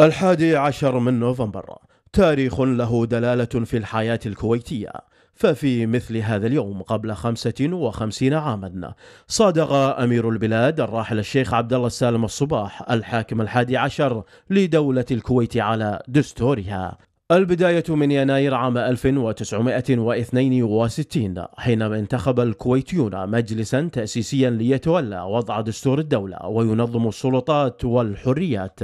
الحادي عشر من نوفمبر تاريخ له دلالة في الحياة الكويتية ففي مثل هذا اليوم قبل 55 عاما صادق أمير البلاد الراحل الشيخ عبد الله السالم الصباح الحاكم الحادي عشر لدولة الكويت على دستورها البداية من يناير عام 1962 حينما انتخب الكويتيون مجلسا تأسيسيا ليتولى وضع دستور الدولة وينظم السلطات والحريات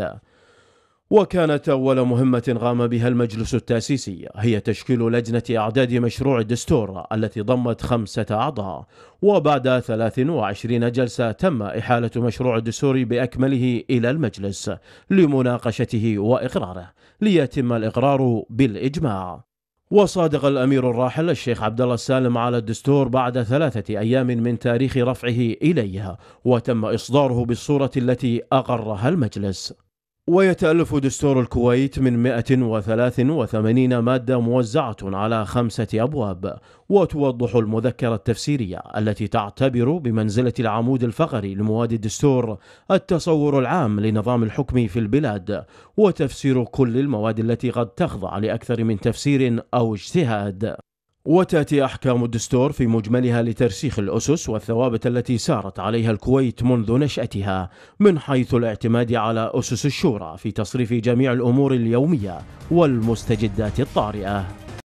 وكانت أول مهمة قام بها المجلس التأسيسي هي تشكيل لجنة إعداد مشروع الدستور التي ضمت خمسة أعضاء وبعد 23 جلسة تم إحالة مشروع الدستور بأكمله إلى المجلس لمناقشته وإقراره ليتم الإقرار بالإجماع وصادق الأمير الراحل الشيخ عبد الله السالم على الدستور بعد ثلاثة أيام من تاريخ رفعه إليها وتم إصداره بالصورة التي أقرها المجلس ويتألف دستور الكويت من 183 مادة موزعة على خمسة أبواب، وتوضح المذكرة التفسيرية التي تعتبر بمنزلة العمود الفقري لمواد الدستور التصور العام لنظام الحكم في البلاد، وتفسير كل المواد التي قد تخضع لأكثر من تفسير أو اجتهاد. وتأتي أحكام الدستور في مجملها لترسيخ الأسس والثوابت التي سارت عليها الكويت منذ نشأتها من حيث الاعتماد على أسس الشورى في تصريف جميع الأمور اليومية والمستجدات الطارئة